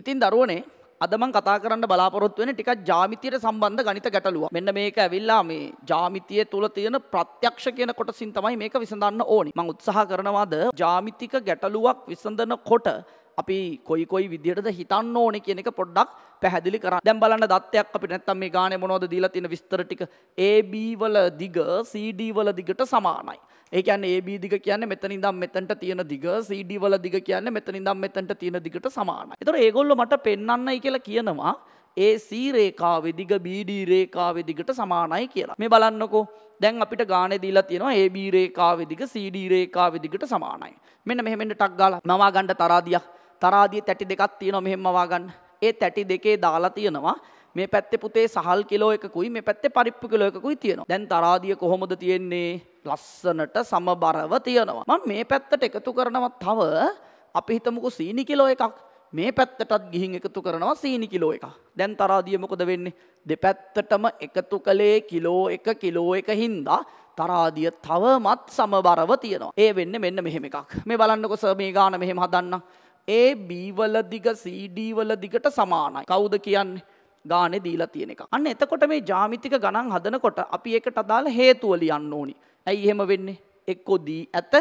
ඉතින් දරුවනේ අද මම කතා කරන්න බලාපොරොත්තු වෙන්නේ ටිකක් ජාමිතියට සම්බන්ධ ගණිත ගැටලුවක්. මෙන්න මේක ඇවිල්ලා මේ ජාමිතිය තුල තියෙන ප්‍රත්‍යක්ෂ කියන කොටසින් තමයි මේක විසඳන්න ඕනේ. මම උත්සාහ කරනවාද ජාමිතික ගැටලුවක් විසඳනකොට අපි කොයි කොයි විදිහටද හිතන්න ඕනේ කියන එක පොඩ්ඩක් පැහැදිලි කරන්න. දැන් බලන්න දත්තයක් අපිට නැත්තම් මේ ගානේ මොනවද දීලා තියෙන විස්තර ටික AB වල දිග CD වල දිගට සමානයි. ඒ කියන්නේ AB දිග කියන්නේ මෙතන ඉඳන් මෙතනට තියෙන දිග CD වල දිග කියන්නේ මෙතන ඉඳන් මෙතනට තියෙන දිගට සමානයි. ඒතර ඒගොල්ලෝ මට පෙන්වන්නයි කියලා කියනවා AC රේඛාවේ දිග BD රේඛාවේ දිගට සමානයි කියලා. මේ බලන්නකෝ දැන් අපිට ගාන දීලා තියෙනවා AB රේඛාවේ දිග CD රේඛාවේ දිගට සමානයි. මෙන්න මෙහෙම ටක් ගාලා මවා ගන්න තරාදියක් තරාදිය තැටි දෙකක් තියෙනවා මෙහෙම වවා ගන්න. ඒ තැටි දෙකේ දාලා තියෙනවා මේ පැත්තේ පුතේ සහල් කිලෝ එකකුයි මේ පැත්තේ පරිප්පු කිලෝ එකකුයි තියෙනවා. දැන් තරාදිය කොහොමද තියෙන්නේ? ලස්සනට සමබරව තියෙනවා. මම මේ පැත්තට එකතු කරනවා තව අපි හිතමුකෝ සීනි කිලෝ එකක්. මේ පැත්තටත් ගිහින් එකතු කරනවා සීනි කිලෝ එකක්. දැන් තරාදිය මොකද වෙන්නේ? දෙපැත්තටම එකතු කළේ කිලෝ එක කිලෝ එක හින්දා තරාදිය තවමත් සමබරව තියෙනවා. ඒ වෙන්නේ මෙන්න මෙහෙම එකක්. මේ බලන්නකෝ සර් මේ ගාන මෙහෙම හදන්නම්. ඒ බීවල දිග සීඩීවල දිගට සමානයි. කවුද කියන්නේ. ගානෙ දීලා තියෙන එක. අන්න එතකොට මේ ජාමිතික ගණන් හදනකොට අපි ඒකට අදාළ හේතුව ලියන්න ඕනි. ඇයි එහෙම වෙන්නේ? එක්කෝ දී ඇත.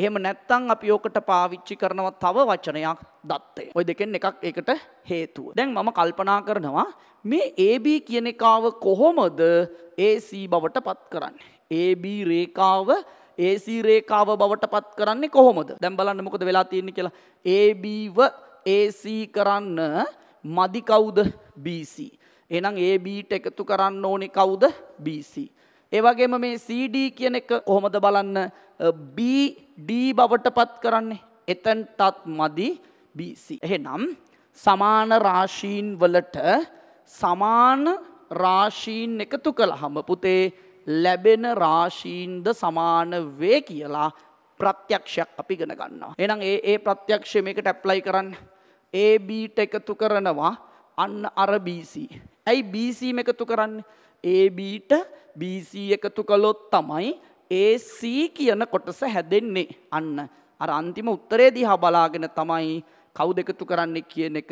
එහෙම නැත්තම් අපි ඕකට පාවිච්චි කරනවා තව වචනයක් දත්තය. ওই දෙකෙන් එකක් ඒකට හේතුව. දැන් මම කල්පනා කරනවා මේ AB කියන එකව කොහොමද AC බවට පත් කරන්නේ? AB රේඛාව AC රේකාව බවට පත් කරන්නේ කොහොමද? දැන් බලන්න මොකද වෙලා තියෙන්නේ කියලා. AB ව AC කරන්න මදි කවුද? BC. එහෙනම් AB ට එකතු කරන්න ඕනේ කවුද? BC. ඒ වගේම මේ CD කියන එක කොහොමද බලන්න? BD බවට පත් කරන්නේ. එතනටත් මදි BC. එහෙනම් සමාන රාශීන් වලට සමාන රාශීන් එකතු කළහම පුතේ ලැබෙන රාශීන්ද සමාන වේ කියලා ප්‍රත්‍යක්ෂයක් අපි ගෙන ගන්නවා. එනම් ඒ ඒ ප්‍රත්‍යක්ෂය මේකට ඇප්ලයි කරන්න. ඒ බීට එකතු කරනවා අන්න අර BC. ඇයි BC එකතු කරන්නේ? ඒ බීට BC එකතු කළොත් තමයි AC කියන කොටස හැදෙන්නේ. අන්න අර අන්තිම උත්තරේ දිහා බලාගෙන තමයි කවුද එකතු කරන්නේ කියන එක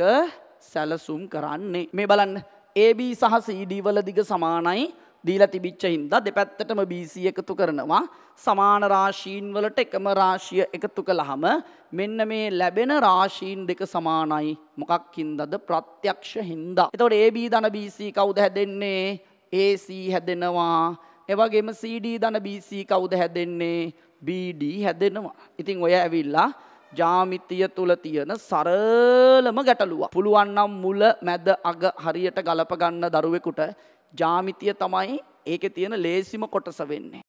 සැලසුම් කරන්නේ. මේ බලන්න AB සහ CD වල දිග සමානයි දීලා තිබිච්ච හින්දා දෙපැත්තටම BC එකතු කරනවා සමාන රාශීන් වලට එකම රාශිය එකතු කළාම මෙන්න මේ ලැබෙන රාශීන් දෙක සමානයි මොකක් හින්දාද ප්‍රත්‍යක්ෂ හින්දා. එතකොට AB ධන BC කවුද හැදෙන්නේ? AC හැදෙනවා. ඒ වගේම CD ධන BC කවුද හැදෙන්නේ? BD හැදෙනවා. ඉතින් ඔය ඇවිල්ලා ජාමිතිය තුළ තියෙන සරලම ගැටලුව. පුළුවන් නම් මුල මැද අග හරියට ගලප ගන්න දරුවෙකුට ජාමිතිය තමයි ඒකේ තියෙන ලේසිම කොටස වෙන්නේ.